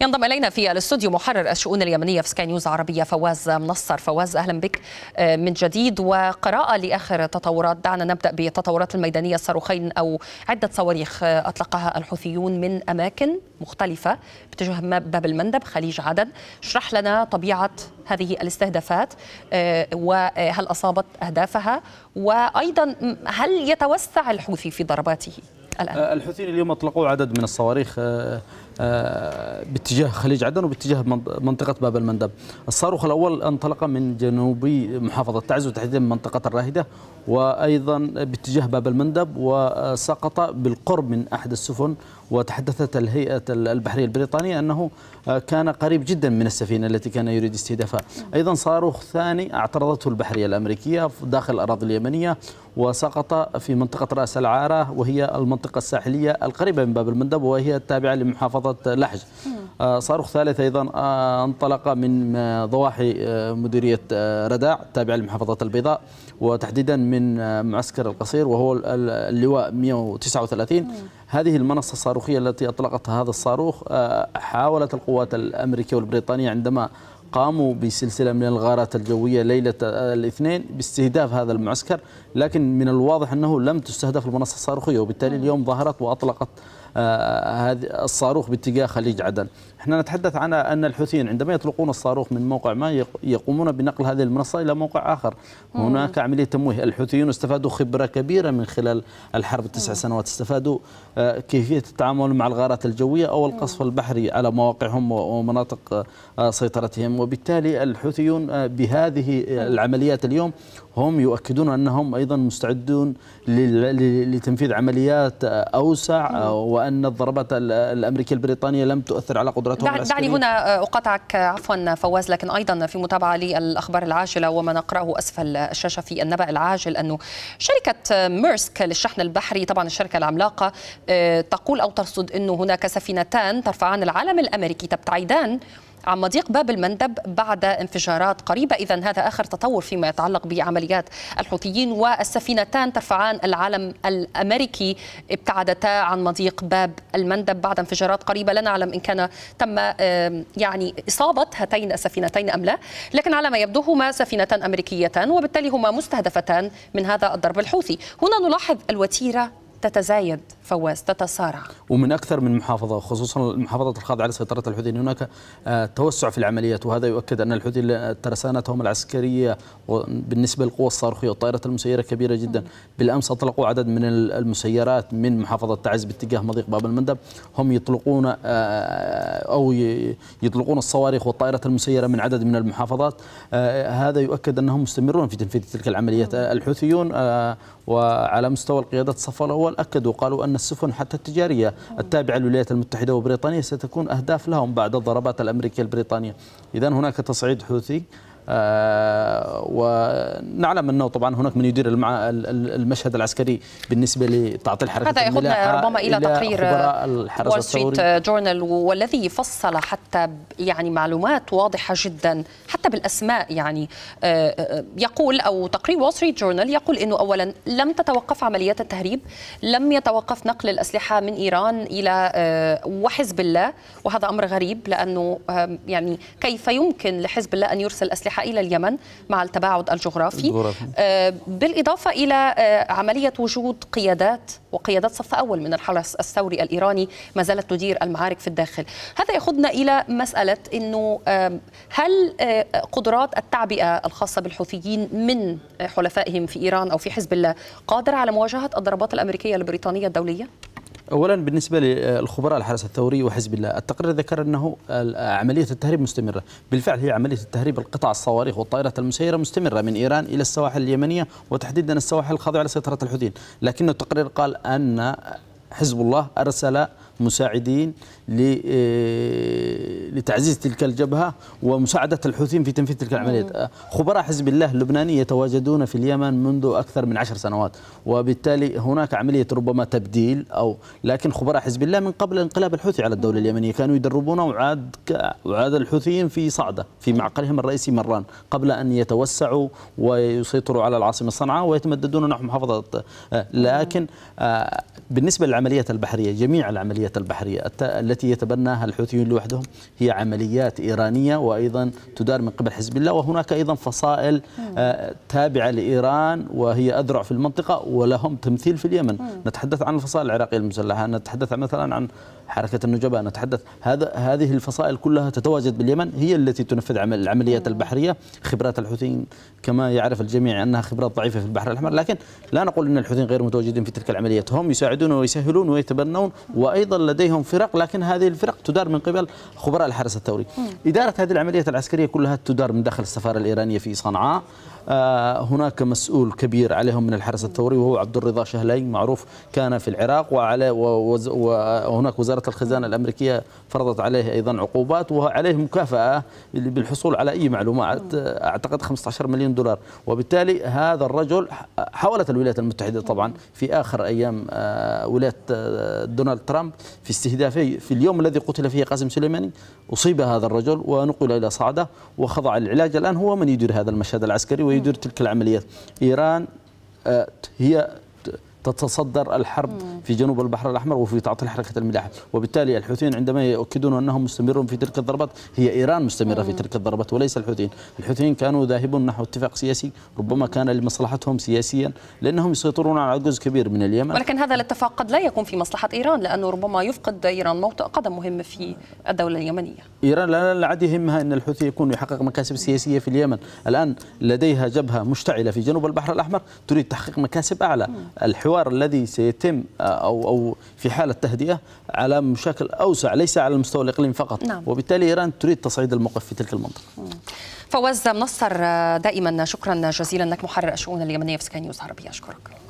ينضم الينا في الاستوديو محرر الشؤون اليمنيه في سكاي نيوز عربيه فواز منصر فواز اهلا بك آه، من جديد وقراءه لاخر تطورات دعنا نبدا بتطورات الميدانيه الصاروخين او عده صواريخ آه، اطلقها الحوثيون من اماكن مختلفه باتجاه باب المندب خليج عدن اشرح لنا طبيعه هذه الاستهدافات آه، وهل اصابت اهدافها وايضا هل يتوسع الحوثي في ضرباته الآن آه، الحوثيين اليوم أطلقوا عدد من الصواريخ آه، آه، باتجاه خليج عدن وباتجاه منطقة باب المندب الصاروخ الأول انطلق من جنوبي محافظة تعز وتحديدا من منطقة الراهدة وأيضا باتجاه باب المندب وسقط بالقرب من أحد السفن وتحدثت الهيئة البحرية البريطانية أنه آه، كان قريب جدا من السفينة التي كان يريد استهدافها أيضا صاروخ ثاني اعترضته البحرية الأمريكية داخل الأراضي اليمنية وسقط في منطقة رأس العارة وهي المنطقة الساحلية القريبة من باب المندب وهي التابعة لمحافظة لحج آه، صاروخ ثالث أيضا آه، انطلق من آه، ضواحي مديرية رداع التابعة لمحافظة البيضاء وتحديدا من معسكر القصير وهو اللواء 139 هذه المنصة الصاروخية التي أطلقت هذا الصاروخ حاولت القوات الأمريكية والبريطانية عندما قاموا بسلسله من الغارات الجويه ليله الاثنين باستهداف هذا المعسكر، لكن من الواضح انه لم تستهدف المنصه الصاروخيه وبالتالي اليوم ظهرت واطلقت آه، الصاروخ باتجاه خليج عدن احنا نتحدث عن ان الحوثيين عندما يطلقون الصاروخ من موقع ما يقومون بنقل هذه المنصه الى موقع اخر مم. هناك عمليه تمويه الحوثيين استفادوا خبره كبيره من خلال الحرب التسع سنوات استفادوا آه، كيفيه التعامل مع الغارات الجويه او القصف البحري على مواقعهم ومناطق آه، سيطرتهم وبالتالي الحوثيون بهذه العمليات اليوم هم يؤكدون انهم ايضا مستعدون لتنفيذ عمليات اوسع و وأن الضربات الأمريكية البريطانية لم تؤثر على قدرتهم دعني العسكرية. هنا أقاطعك عفوا فواز لكن أيضا في متابعة للأخبار العاجلة وما نقرأه أسفل الشاشة في النبأ العاجل أنه شركة ميرسك للشحن البحري طبعا الشركة العملاقة آه، تقول أو ترصد أنه هناك سفينتان ترفعان العلم الأمريكي تبتعدان عن مضيق باب المندب بعد انفجارات قريبة إذا هذا آخر تطور فيما يتعلق بعمليات الحوثيين والسفينتان ترفعان العلم الأمريكي ابتعدتا عن مضيق باب المندب بعد انفجارات قريبة لا نعلم إن كان تم يعني إصابة هاتين السفينتين أم لا لكن على ما يبدو هما سفينتان أمريكيتان وبالتالي هما مستهدفتان من هذا الضرب الحوثي هنا نلاحظ الوتيرة تتزايد فواز تتسارع ومن اكثر من محافظه خصوصا المحافظات الخاضعه لسيطره الحوثيين هناك آه، توسع في العمليات وهذا يؤكد ان الحوثيين ترسانتهم العسكريه بالنسبه للقوى الصاروخيه والطائرات المسيره كبيره جدا بالامس اطلقوا عدد من المسيرات من محافظه تعز باتجاه مضيق باب المندب هم يطلقون آه، او يطلقون الصواريخ والطائرات المسيره من عدد من المحافظات آه، هذا يؤكد انهم مستمرون في تنفيذ تلك العمليات الحوثيون وعلى مستوى القيادات الصف الاول الدول أكدوا قالوا أن السفن حتى التجارية التابعة للولايات المتحدة وبريطانيا ستكون أهداف لهم بعد الضربات الأمريكية البريطانية إذا هناك تصعيد حوثي آه، ونعلم أنه طبعا هناك من يدير المشهد العسكري بالنسبة لتعطيل حركة هذا يأخذنا ربما إلى, إلى تقرير وول ستريت جورنال والذي فصل حتى يعني معلومات واضحة جدا حتى بالأسماء يعني آه، آه، يقول أو تقرير وول ستريت جورنال يقول أنه أولا لم تتوقف عمليات التهريب لم يتوقف نقل الأسلحة من إيران إلى وحزب الله وهذا أمر غريب لأنه يعني كيف يمكن لحزب الله أن يرسل أسلحة إلى اليمن مع التباعد الجغرافي الجغرافي. آه، بالإضافة إلى آه، عملية وجود قيادات وقيادات صف أول من الحرس الثوري الإيراني ما زالت تدير المعارك في الداخل هذا يأخذنا إلى مسألة أنه هل آه، قدرات التعبئة الخاصة بالحوثيين من حلفائهم في إيران أو في حزب الله قادرة على مواجهة الضربات الأمريكية البريطانية الدولية؟ اولا بالنسبه للخبراء الحرس الثوري وحزب الله التقرير ذكر انه عمليه التهريب مستمره بالفعل هي عمليه التهريب القطع الصواريخ والطائرات المسيره مستمره من ايران الى السواحل اليمنيه وتحديدا السواحل الخاضعه لسيطره الحوثيين لكن التقرير قال ان حزب الله ارسل مساعدين آه، لتعزيز تلك الجبهة ومساعدة الحوثيين في تنفيذ تلك العمليات آه، خبراء حزب الله اللبناني يتواجدون في اليمن منذ أكثر من عشر سنوات وبالتالي هناك عملية ربما تبديل أو لكن خبراء حزب الله من قبل انقلاب الحوثي على الدولة اليمنية كانوا يدربون وعاد, وعاد الحوثيين في صعدة في معقلهم الرئيسي مران قبل أن يتوسعوا ويسيطروا على العاصمة صنعاء ويتمددون نحو محافظة آه، لكن بالنسبة للعمليات البحرية جميع العمليات العمليات البحرية التي يتبناها الحوثيون لوحدهم هي عمليات إيرانية وأيضا تدار من قبل حزب الله وهناك أيضا فصائل آه، تابعة لإيران وهي أذرع في المنطقة ولهم تمثيل في اليمن نتحدث عن الفصائل العراقية المسلحة نتحدث مثلا عن حركة النجباء نتحدث هذا هذه الفصائل كلها تتواجد باليمن هي التي تنفذ عمل العمليات البحرية خبرات الحوثيين كما يعرف الجميع أنها خبرات ضعيفة في البحر الأحمر لكن لا نقول أن الحوثيين غير متواجدين في تلك العمليات هم يساعدون ويسهلون ويتبنون وأيضا أيضا لديهم فرق لكن هذه الفرق تدار من قبل خبراء الحرس الثوري إدارة هذه العمليات العسكرية كلها تدار من داخل السفارة الإيرانية في صنعاء آه، هناك مسؤول كبير عليهم من الحرس الثوري وهو عبد الرضا شهلين معروف كان في العراق وعلى وهناك وزارة الخزانة الأمريكية فرضت عليه أيضا عقوبات وعليه مكافأة بالحصول على أي معلومات آه، أعتقد 15 مليون دولار وبالتالي هذا الرجل حاولت الولايات المتحدة طبعا في آخر أيام آه، ولاية دونالد ترامب في استهدافه في اليوم الذي قتل فيه قاسم سليماني أصيب هذا الرجل ونقل إلى صعدة وخضع للعلاج الآن هو من يدير هذا المشهد العسكري ويدير تلك العمليات إيران آه، هي تتصدر الحرب مم. في جنوب البحر الأحمر وفي تعطيل حركة الملاحة وبالتالي الحوثيين عندما يؤكدون أنهم مستمرون في تلك الضربات هي إيران مستمرة مم. في تلك الضربات وليس الحوثيين الحوثيين كانوا ذاهبون نحو اتفاق سياسي ربما كان لمصلحتهم سياسيا لأنهم يسيطرون على جزء كبير من اليمن ولكن هذا الاتفاق قد لا يكون في مصلحة إيران لأنه ربما يفقد إيران موطئ قدم مهم في الدولة اليمنية إيران لا, لا عاد يهمها أن الحوثي يكون يحقق مكاسب سياسية في اليمن الآن لديها جبهة مشتعلة في جنوب البحر الأحمر تريد تحقيق مكاسب أعلى الحوثي الحوار الذي سيتم آه، او او في حاله تهدئه على مشاكل اوسع ليس على المستوى الاقليمي فقط نعم. وبالتالي ايران تريد تصعيد الموقف في تلك المنطقه فوز منصر آه، دائما شكرا جزيلا لك محرر الشؤون اليمنيه في سكاي نيوز عربيه اشكرك